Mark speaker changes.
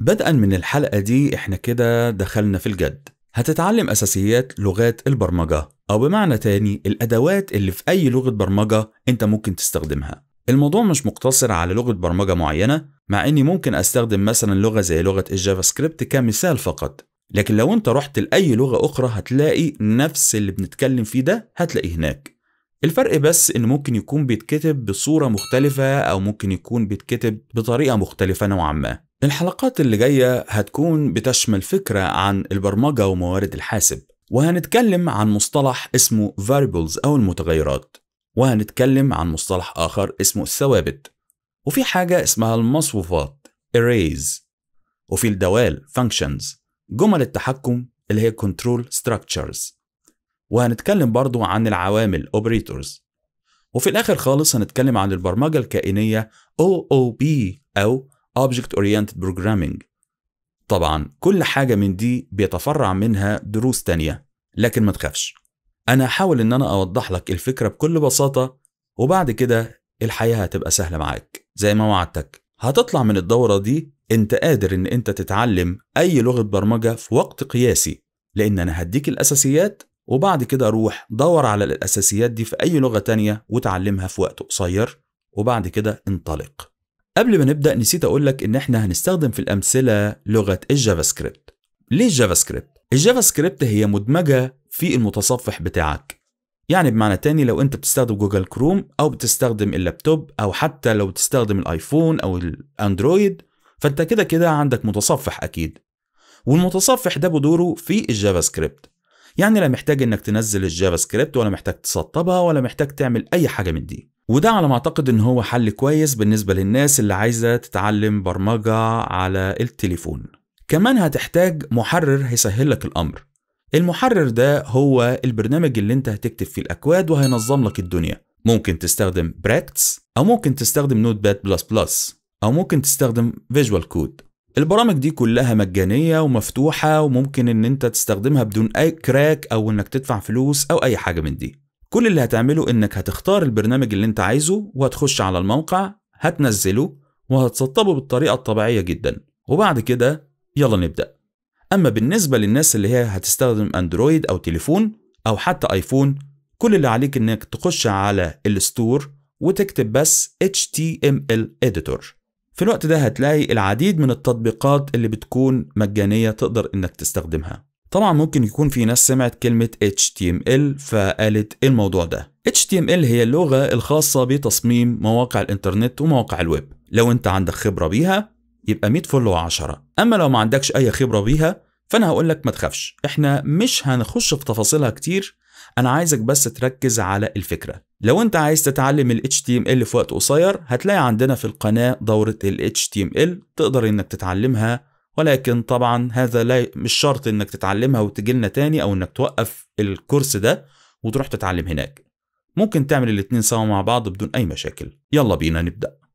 Speaker 1: بدءا من الحلقة دي احنا كده دخلنا في الجد هتتعلم أساسيات لغات البرمجة أو بمعنى تاني الأدوات اللي في أي لغة برمجة أنت ممكن تستخدمها الموضوع مش مقتصر على لغة برمجة معينة مع إني ممكن أستخدم مثلا لغة زي لغة الجافا سكريبت كمثال فقط لكن لو أنت رحت لأي لغة أخرى هتلاقي نفس اللي بنتكلم فيه ده هتلاقيه هناك الفرق بس إن ممكن يكون بيتكتب بصورة مختلفة أو ممكن يكون بيتكتب بطريقة مختلفة نوعا ما الحلقات اللي جاية هتكون بتشمل فكرة عن البرمجة وموارد الحاسب وهنتكلم عن مصطلح اسمه variables أو المتغيرات وهنتكلم عن مصطلح آخر اسمه الثوابت وفي حاجة اسمها المصفوفات arrays وفي الدوال functions جمل التحكم اللي هي control structures وهنتكلم برضو عن العوامل operators وفي الآخر خالص هنتكلم عن البرمجة الكائنية OOP أو Object Oriented Programming طبعا كل حاجة من دي بيتفرع منها دروس تانية لكن ما تخافش أنا هحاول إن أنا أوضح لك الفكرة بكل بساطة وبعد كده الحياة هتبقى سهلة معاك زي ما وعدتك هتطلع من الدورة دي أنت قادر إن أنت تتعلم أي لغة برمجة في وقت قياسي لأن أنا هديك الأساسيات وبعد كده روح دور على الأساسيات دي في أي لغة تانية وتعلمها في وقت قصير وبعد كده انطلق قبل ما نبدأ نسيت أقولك إن إحنا هنستخدم في الأمثلة لغة الجافا سكريبت. ليه الجافا سكريبت؟ الجافا سكريبت هي مدمجة في المتصفح بتاعك. يعني بمعنى تاني لو أنت بتستخدم جوجل كروم أو بتستخدم اللابتوب أو حتى لو بتستخدم الآيفون أو الأندرويد فأنت كده كده عندك متصفح أكيد. والمتصفح ده بدوره في الجافا سكريبت. يعني لا محتاج إنك تنزل الجافا سكريبت ولا محتاج تسطبها ولا محتاج تعمل أي حاجة من دي. وده على ما اعتقد ان هو حل كويس بالنسبه للناس اللي عايزه تتعلم برمجه على التليفون كمان هتحتاج محرر هيسهل لك الامر المحرر ده هو البرنامج اللي انت هتكتب فيه الاكواد وهينظم لك الدنيا ممكن تستخدم براكتس او ممكن تستخدم نوت باد بلس بلس او ممكن تستخدم فيجوال كود البرامج دي كلها مجانيه ومفتوحه وممكن ان انت تستخدمها بدون اي كراك او انك تدفع فلوس او اي حاجه من دي كل اللي هتعمله انك هتختار البرنامج اللي انت عايزه وهتخش على الموقع هتنزله وهتسطبه بالطريقة الطبيعية جدا وبعد كده يلا نبدأ أما بالنسبة للناس اللي هي هتستخدم أندرويد أو تليفون أو حتى آيفون كل اللي عليك إنك تخش على الستور وتكتب بس HTML Editor في الوقت ده هتلاقي العديد من التطبيقات اللي بتكون مجانية تقدر إنك تستخدمها طبعا ممكن يكون في ناس سمعت كلمة HTML فقالت الموضوع ده HTML هي اللغة الخاصة بتصميم مواقع الانترنت ومواقع الويب لو انت عندك خبرة بيها يبقى 100 فل و10 اما لو ما عندكش اي خبرة بيها فانا هقول لك ما تخافش احنا مش هنخش في تفاصيلها كتير انا عايزك بس تركز على الفكرة لو انت عايز تتعلم ال HTML في وقت قصير هتلاقي عندنا في القناة دورة ال HTML تقدر انك تتعلمها ولكن طبعا هذا لا مش شرط انك تتعلمها وتجي لنا تاني او انك توقف الكورس ده وتروح تتعلم هناك ممكن تعمل الاتنين سوا مع بعض بدون اي مشاكل يلا بينا نبدأ